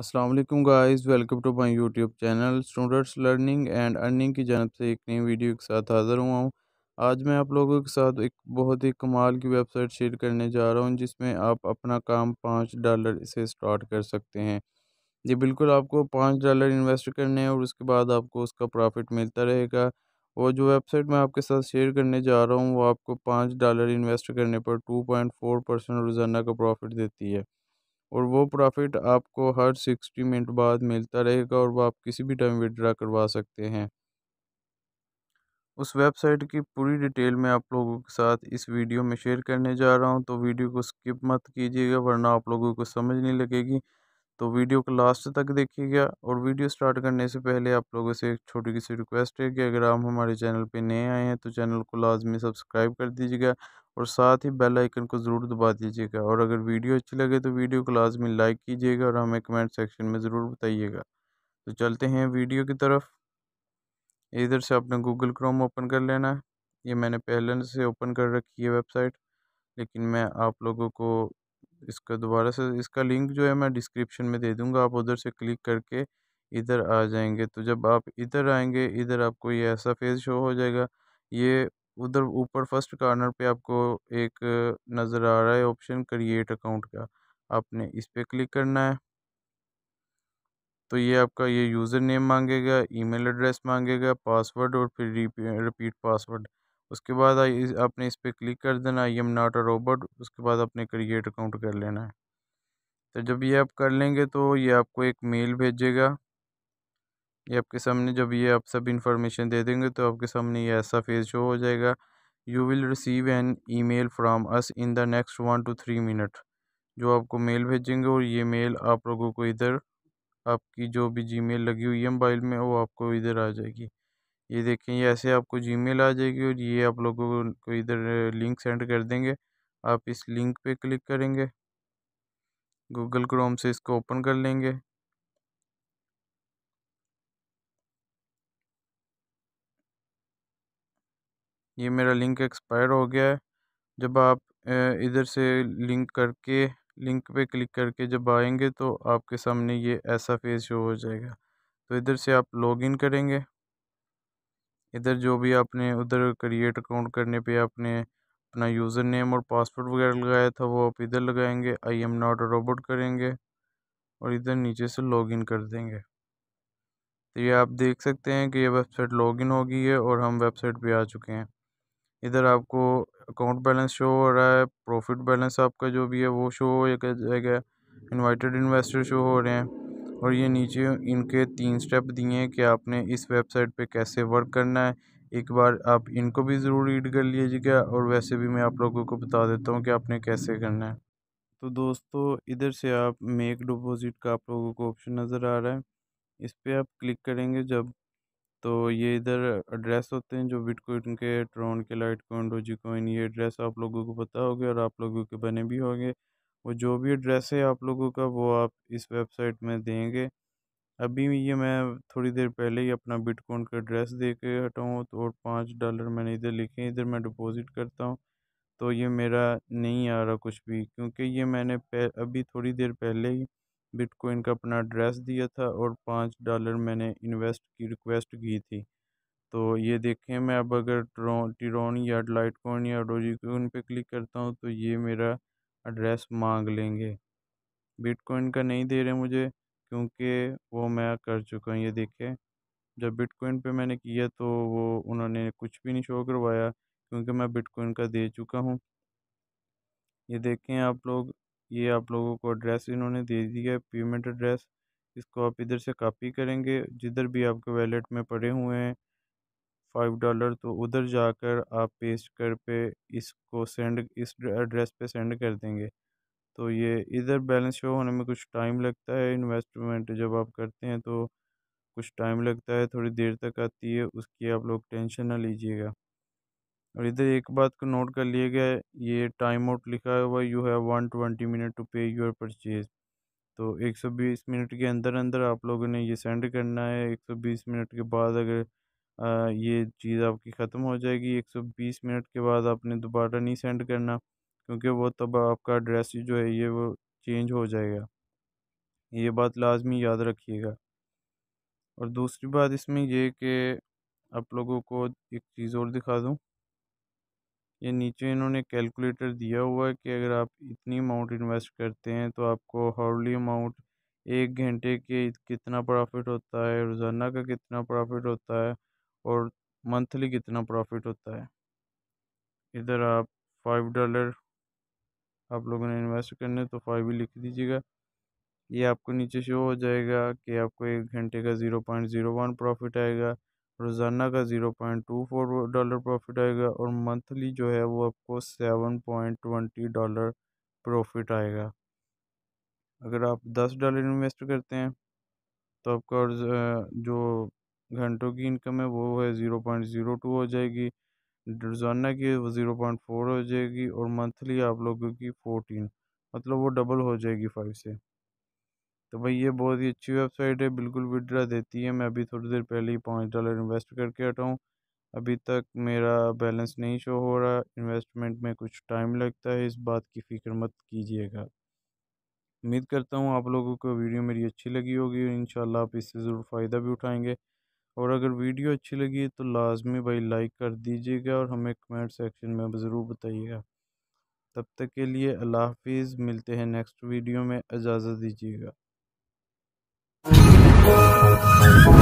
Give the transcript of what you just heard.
Aslam guys welcome to my YouTube channel students learning and earning की जानब से एक नई वीडियो के साथ हाज़िर हुआ हूँ आज मैं आप लोगों के साथ एक बहुत ही कमाल की वेबसाइट शेयर करने जा रहा हूँ जिसमें आप अपना काम पाँच डॉलर से स्टार्ट कर सकते हैं ये बिल्कुल आपको पाँच डॉलर इन्वेस्ट करने हैं और उसके बाद आपको उसका प्रॉफिट मिलता रहेगा और जो वेबसाइट मैं आपके साथ शेयर करने जा रहा हूँ वो आपको पाँच डॉलर इन्वेस्ट करने पर टू पॉइंट फोर परसेंट रोज़ाना का प्रॉफिट देती है और वो प्रॉफिट आपको हर सिक्सटी मिनट बाद मिलता रहेगा और वो आप किसी भी टाइम विड्रा करवा सकते हैं उस वेबसाइट की पूरी डिटेल मैं आप लोगों के साथ इस वीडियो में शेयर करने जा रहा हूं तो वीडियो को स्किप मत कीजिएगा वरना आप लोगों को समझ नहीं लगेगी तो वीडियो को लास्ट तक देखिएगा और वीडियो स्टार्ट करने से पहले आप लोगों से एक छोटी सी रिक्वेस्ट है कि अगर आप हमारे चैनल पर नए आए हैं तो चैनल को लाजमी सब्सक्राइब कर दीजिएगा और साथ ही बेल आइकन को ज़रूर दबा दीजिएगा और अगर वीडियो अच्छी लगे तो वीडियो को लाजमी लाइक कीजिएगा और हमें कमेंट सेक्शन में ज़रूर बताइएगा तो चलते हैं वीडियो की तरफ इधर से आपने गूगल क्रोम ओपन कर लेना है ये मैंने पहले से ओपन कर रखी है वेबसाइट लेकिन मैं आप लोगों को इसका दोबारा से इसका लिंक जो है मैं डिस्क्रिप्शन में दे दूँगा आप उधर से क्लिक करके इधर आ जाएंगे तो जब आप इधर आएंगे इधर आपको ये ऐसा फेज शो हो जाएगा ये उधर ऊपर फर्स्ट कॉर्नर पे आपको एक नज़र आ रहा है ऑप्शन क्रिएट अकाउंट का आपने इस पर क्लिक करना है तो ये आपका ये यूज़र नेम मांगेगा ईमेल एड्रेस मांगेगा पासवर्ड और फिर रिपीट पासवर्ड उसके बाद आपने इस पर क्लिक कर देना I am not a robot उसके बाद आपने क्रिएट अकाउंट कर लेना है तो जब ये आप कर लेंगे तो ये आपको एक मेल भेजेगा ये आपके सामने जब ये आप सब इन्फॉर्मेशन दे देंगे तो आपके सामने ये ऐसा फेज शो हो जाएगा you will receive an email from us in the next one two three minute जो आपको मेल भेजेंगे और ये मेल आप लोगों को इधर आपकी जो भी मेल लगी हुई है मोबाइल में वो आपको इधर आ जाएगी ये देखें ये ऐसे आपको मेल आ जाएगी और ये आप लोगों को इधर लिंक सेंड कर देंगे आप इस लिंक पे क्लिक करेंगे गूगल क्रोम से इसको ओपन कर लेंगे ये मेरा लिंक एक्सपायर हो गया है जब आप इधर से लिंक करके लिंक पे क्लिक करके जब आएंगे तो आपके सामने ये ऐसा फेस शो हो जाएगा तो इधर से आप लॉगिन करेंगे इधर जो भी आपने उधर क्रिएट अकाउंट करने पे आपने अपना यूज़र नेम और पासवर्ड वगैरह लगाया था वो आप इधर लगाएंगे आई एम नॉट रोबोट करेंगे और इधर नीचे से लॉगिन कर देंगे तो ये आप देख सकते हैं कि ये वेबसाइट लॉगिन हो गई है और हम वेबसाइट पे आ चुके हैं इधर आपको अकाउंट बैलेंस शो हो रहा है प्रॉफिट बैलेंस आपका जो भी है वो शो हो जाएगा इनवाइटेड इन्वेस्टर शो हो रहे हैं और ये नीचे इनके तीन स्टेप दिए हैं कि आपने इस वेबसाइट पे कैसे वर्क करना है एक बार आप इनको भी ज़रूर रीड कर लीजिएगा और वैसे भी मैं आप लोगों को बता देता हूँ कि आपने कैसे करना है तो दोस्तों इधर से आप मेक डिपॉजिट का आप लोगों को ऑप्शन नज़र आ रहा है इस पर आप क्लिक करेंगे जब तो ये इधर एड्रेस होते हैं जो बिटकॉइन के ट्रॉन के लाइट कॉइन डोजी कॉइन ये एड्रेस आप लोगों को पता होगा और आप लोगों के बने भी होंगे वो जो भी एड्रेस है आप लोगों का वो आप इस वेबसाइट में देंगे अभी ये मैं थोड़ी देर पहले ही अपना बिटकॉइन का एड्रेस दे के हटाऊँ तो और पाँच डॉलर मैंने इधर लिखे हैं इधर मैं डिपॉज़िट करता हूँ तो ये मेरा नहीं आ रहा कुछ भी क्योंकि ये मैंने अभी थोड़ी देर पहले ही बिटकॉइन का अपना एड्रेस दिया था और पाँच डॉलर मैंने इन्वेस्ट की रिक्वेस्ट की थी तो ये देखें मैं अब अगर ट्रोन टिरोन या लाइट कॉइन या डोजिकॉइन पे क्लिक करता हूँ तो ये मेरा एड्रेस मांग लेंगे बिटकॉइन का नहीं दे रहे मुझे क्योंकि वो मैं कर चुका हूँ ये देखें जब बिटकॉइन पे मैंने किया तो वो उन्होंने कुछ भी नहीं शो करवाया क्योंकि मैं बिटकॉइन का दे चुका हूँ ये देखें आप लोग ये आप लोगों को एड्रेस इन्होंने दे दिया है पेमेंट एड्रेस इसको आप इधर से कॉपी करेंगे जिधर भी आपके वैलेट में पड़े हुए हैं फाइव डॉलर तो उधर जाकर आप पेस्ट कर पे इसको सेंड इस एड्रेस पे सेंड कर देंगे तो ये इधर बैलेंस शो होने में कुछ टाइम लगता है इन्वेस्टमेंट जब आप करते हैं तो कुछ टाइम लगता है थोड़ी देर तक आती है उसकी आप लोग टेंशन ना लीजिएगा और इधर एक बात को नोट कर लिया गया ये टाइम आउट लिखा हुआ you have one twenty minute to pay your purchase तो एक सौ बीस मिनट के अंदर अंदर आप लोगों ने ये सेंड करना है एक सौ बीस मिनट के बाद अगर आ, ये चीज़ आपकी ख़त्म हो जाएगी एक सौ बीस मिनट के बाद आपने दोबारा नहीं सेंड करना क्योंकि वो तब आपका एड्रेस जो है ये वो चेंज हो जाएगा ये बात लाजमी याद रखिएगा और दूसरी बात इसमें ये कि आप लोगों को एक चीज़ और दिखा दूँ ये नीचे इन्होंने कैलकुलेटर दिया हुआ है कि अगर आप इतनी अमाउंट इन्वेस्ट करते हैं तो आपको हॉर्ली अमाउंट एक घंटे के कितना प्रॉफिट होता है रोज़ाना का कितना प्रॉफिट होता है और मंथली कितना प्रॉफिट होता है इधर आप फाइव डॉलर आप लोगों ने इन्वेस्ट करने तो फाइव ही लिख दीजिएगा ये आपको नीचे शो हो जाएगा कि आपको एक घंटे का zero point zero one profit आएगा रोज़ाना का zero point two four dollar profit आएगा और मंथली जो है वो आपको seven point twenty dollar profit आएगा अगर आप दस डॉलर इन्वेस्ट करते हैं तो आपका जो घंटों की इनकम है वो है ज़ीरो पॉइंट ज़ीरो टू हो जाएगी रोज़ाना की वो ज़ीरो पॉइंट फोर हो जाएगी और मंथली आप लोगों की फ़ोटीन मतलब वो डबल हो जाएगी फाइव से तो भाई ये बहुत ही अच्छी वेबसाइट है बिल्कुल विड्रा देती है मैं अभी थोड़ी देर पहले ही पाँच डॉलर इन्वेस्ट करके हटा हूँ अभी तक मेरा बैलेंस नहीं शो हो रहा इन्वेस्टमेंट में कुछ टाइम लगता है इस बात की फ़िक्र मत कीजिएगा उम्मीद करता हूँ आप लोगों को वीडियो मेरी अच्छी लगी होगी और इन आप इससे ज़रूर फ़ायदा भी उठाएंगे और अगर वीडियो अच्छी लगी तो लाजमी भाई लाइक कर दीजिएगा और हमें कमेंट सेक्शन में ज़रूर बताइएगा तब तक के लिए अल्लाह हाफिज़ मिलते हैं नेक्स्ट वीडियो में इजाज़त दीजिएगा Thank you.